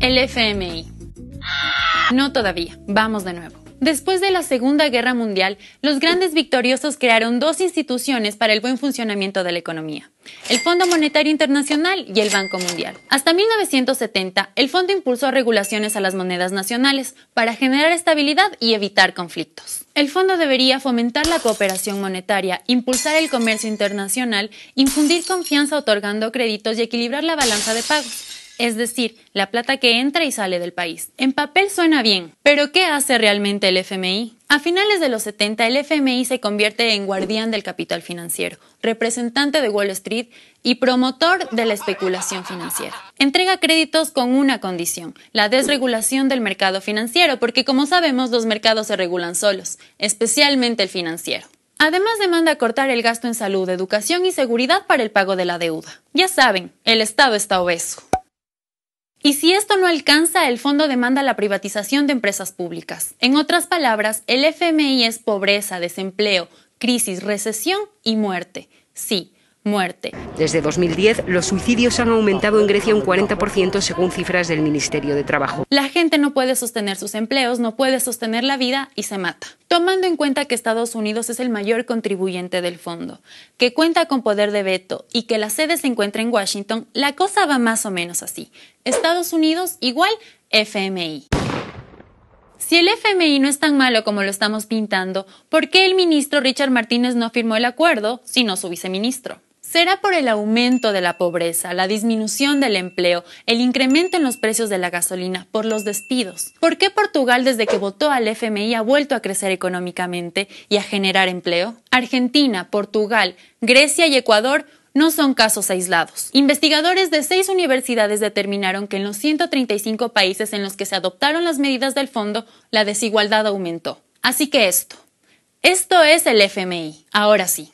El FMI. No todavía, vamos de nuevo. Después de la Segunda Guerra Mundial, los grandes victoriosos crearon dos instituciones para el buen funcionamiento de la economía, el Fondo Monetario Internacional y el Banco Mundial. Hasta 1970, el fondo impulsó regulaciones a las monedas nacionales para generar estabilidad y evitar conflictos. El fondo debería fomentar la cooperación monetaria, impulsar el comercio internacional, infundir confianza otorgando créditos y equilibrar la balanza de pagos es decir, la plata que entra y sale del país. En papel suena bien, pero ¿qué hace realmente el FMI? A finales de los 70, el FMI se convierte en guardián del capital financiero, representante de Wall Street y promotor de la especulación financiera. Entrega créditos con una condición, la desregulación del mercado financiero, porque como sabemos los mercados se regulan solos, especialmente el financiero. Además demanda cortar el gasto en salud, educación y seguridad para el pago de la deuda. Ya saben, el Estado está obeso. Y si esto no alcanza, el fondo demanda la privatización de empresas públicas. En otras palabras, el FMI es pobreza, desempleo, crisis, recesión y muerte. Sí, muerte. Desde 2010, los suicidios han aumentado en Grecia un 40% según cifras del Ministerio de Trabajo. La gente no puede sostener sus empleos, no puede sostener la vida y se mata. Tomando en cuenta que Estados Unidos es el mayor contribuyente del fondo, que cuenta con poder de veto y que la sede se encuentra en Washington, la cosa va más o menos así. Estados Unidos igual FMI. Si el FMI no es tan malo como lo estamos pintando, ¿por qué el ministro Richard Martínez no firmó el acuerdo, sino su viceministro? será por el aumento de la pobreza, la disminución del empleo, el incremento en los precios de la gasolina, por los despidos. ¿Por qué Portugal desde que votó al FMI ha vuelto a crecer económicamente y a generar empleo? Argentina, Portugal, Grecia y Ecuador no son casos aislados. Investigadores de seis universidades determinaron que en los 135 países en los que se adoptaron las medidas del fondo, la desigualdad aumentó. Así que esto, esto es el FMI. Ahora sí.